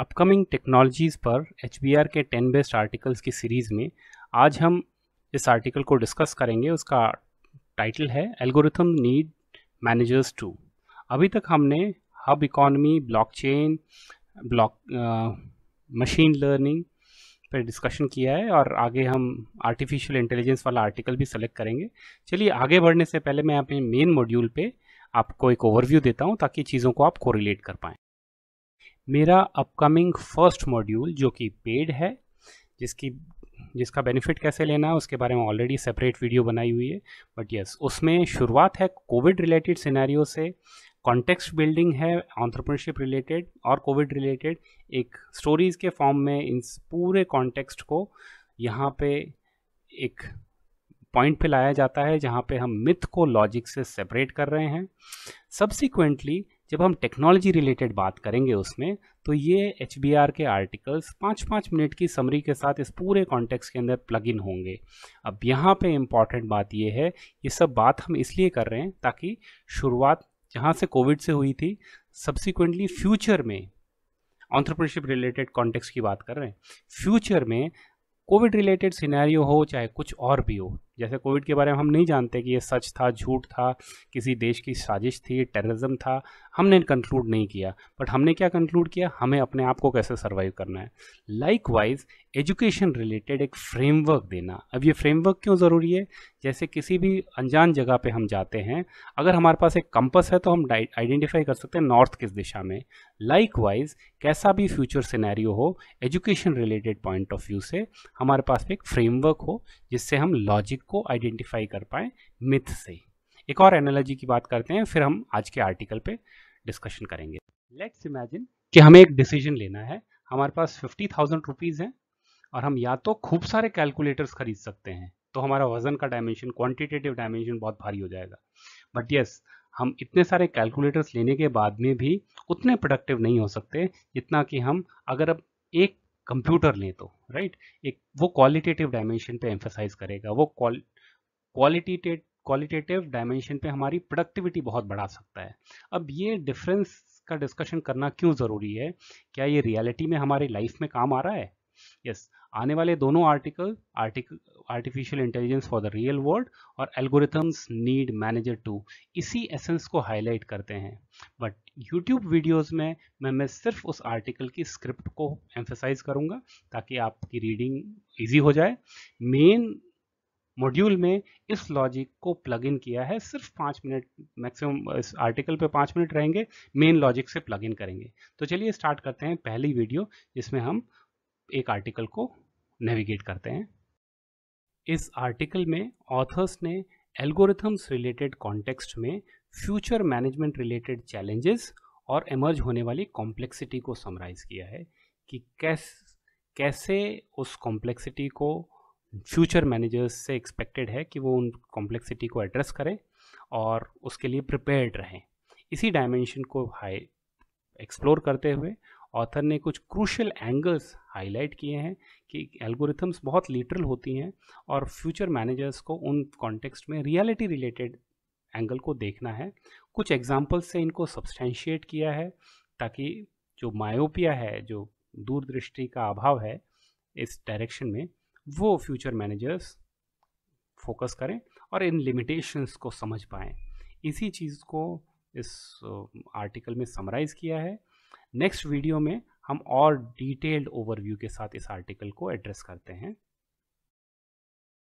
upcoming technologies पर H K ten best articles की series में आज हम इस आर्टिकल को डिस्कस करेंगे उसका टाइटल है एल्गोरिथम नीड मैनेजर्स टू अभी तक हमने hub economy blockchain block machine learning पर डिस्कशन किया है और आगे हम आर्टिफिशियल इंटेलिजेंस वाला आर्टिकल भी सेलेक्ट करेंगे चलिए आगे बढ़ने से पहले मैं अपने मेन मॉड्यूल पे आपको एक ओवरव्यू देता हूँ ताकि चीज़ों को आप कोरिलेट कर पाएँ मेरा अपकमिंग फर्स्ट मॉड्यूल जो कि पेड है जिसकी जिसका बेनिफिट कैसे लेना है उसके बारे में ऑलरेडी सेपरेट वीडियो बनाई हुई है बट यस उसमें शुरुआत है कोविड रिलेटेड सिनेरियो से कॉन्टेक्स्ट बिल्डिंग है ऑन्टरप्रनरशिप रिलेटेड और कोविड रिलेटेड एक स्टोरीज़ के फॉर्म में इन पूरे कॉन्टेक्स्ट को यहाँ पे एक पॉइंट पे लाया जाता है जहाँ पे हम मिथ को लॉजिक से सेपरेट कर रहे हैं सब्सिक्वेंटली जब हम टेक्नोलॉजी रिलेटेड बात करेंगे उसमें तो ये एच के आर्टिकल्स पाँच पाँच मिनट की समरी के साथ इस पूरे कॉन्टेक्स के अंदर प्लग इन होंगे अब यहाँ पे इम्पॉर्टेंट बात ये है ये सब बात हम इसलिए कर रहे हैं ताकि शुरुआत जहाँ से कोविड से हुई थी सब्सिक्वेंटली फ्यूचर में ऑन्टरप्रनशिप रिलेटेड कॉन्टेक्स की बात कर रहे हैं फ्यूचर में कोविड रिलेटेड सिनेरियो हो चाहे कुछ और भी हो जैसे कोविड के बारे में हम नहीं जानते कि ये सच था झूठ था किसी देश की साजिश थी टेररिज्म था हमने कंक्लूड नहीं किया बट हमने क्या कंक्लूड किया हमें अपने आप को कैसे सर्वाइव करना है लाइक वाइज एजुकेशन रिलेटेड एक फ्रेमवर्क देना अब ये फ्रेमवर्क क्यों ज़रूरी है जैसे किसी भी अनजान जगह पे हम जाते हैं अगर हमारे पास एक कंपस है तो हम आइडेंटिफाई कर सकते हैं नॉर्थ किस दिशा में लाइक वाइज कैसा भी फ्यूचर सिनेरियो हो education related point of view से हमारे पास एक फ्रेमवर्क हो जिससे हम लॉजिक को आइडेंटिफाई कर पाएँ मिथ से एक और एनालॉजी की बात करते हैं फिर हम आज के आर्टिकल पे डिस्कशन करेंगे लेट्स इमेजिन कि हमें एक डिसीजन लेना है हमारे पास फिफ्टी थाउजेंड रुपीज़ है और हम या तो खूब सारे कैलकुलेटर्स खरीद सकते हैं तो हमारा वजन का डायमेंशन क्वान्टिटेटिव डायमेंशन बहुत भारी हो जाएगा बट यस yes, हम इतने सारे कैलकुलेटर्स लेने के बाद में भी उतने प्रोडक्टिव नहीं हो सकते जितना कि हम अगर अब एक कंप्यूटर लें तो राइट एक वो क्वालिटेटिव डायमेंशन पे एम्फोसाइज करेगा वो क्वालिटेटिव क्वालिटेटिव डायमेंशन पे हमारी प्रोडक्टिविटी बहुत बढ़ा सकता है अब ये डिफरेंस का डिस्कशन करना क्यों ज़रूरी है क्या ये रियलिटी में हमारी लाइफ में काम आ रहा है यस yes, आने वाले दोनों article article artificial intelligence for the real world और एल्गोरिथम्स नीड मैनेजर टू इसी एसेंस को हाईलाइट करते हैं बट यूट्यूब वीडियोस में मैं मैं सिर्फ उस आर्टिकल की स्क्रिप्ट को एम्फेसाइज करूँगा ताकि आपकी रीडिंग ईजी हो जाए मेन मॉड्यूल में इस लॉजिक को प्लग इन किया है सिर्फ पाँच मिनट मैक्सिमम इस आर्टिकल पे पाँच मिनट रहेंगे मेन लॉजिक से प्लग इन करेंगे तो चलिए स्टार्ट करते हैं पहली वीडियो जिसमें हम एक आर्टिकल को नेविगेट करते हैं इस आर्टिकल में ऑथर्स ने एल्गोरिथम्स रिलेटेड कॉन्टेक्स्ट में फ्यूचर मैनेजमेंट रिलेटेड चैलेंजेस और एमर्ज होने वाली कॉम्प्लेक्सिटी को समराइज़ किया है कि कैस कैसे उस कॉम्प्लेक्सिटी को फ्यूचर मैनेजर्स से एक्सपेक्टेड है कि वो उन कॉम्प्लेक्सिटी को एड्रेस करें और उसके लिए प्रिपेयर्ड रहें इसी डायमेंशन को हाई एक्सप्लोर करते हुए ऑथर ने कुछ क्रूशल एंगल्स हाईलाइट किए हैं कि एल्गोरिथम्स बहुत लिटरल होती हैं और फ्यूचर मैनेजर्स को उन कॉन्टेक्स्ट में रियलिटी रिलेटेड एंगल को देखना है कुछ एग्जाम्पल्स से इनको सब्सटेंशिएट किया है ताकि जो मायोपिया है जो दूरदृष्टि का अभाव है इस डायरेक्शन में वो फ्यूचर मैनेजर्स फोकस करें और इन लिमिटेशंस को समझ पाएँ इसी चीज़ को इस आर्टिकल uh, में समराइज़ किया है नेक्स्ट वीडियो में हम और डिटेल्ड ओवरव्यू के साथ इस आर्टिकल को एड्रेस करते हैं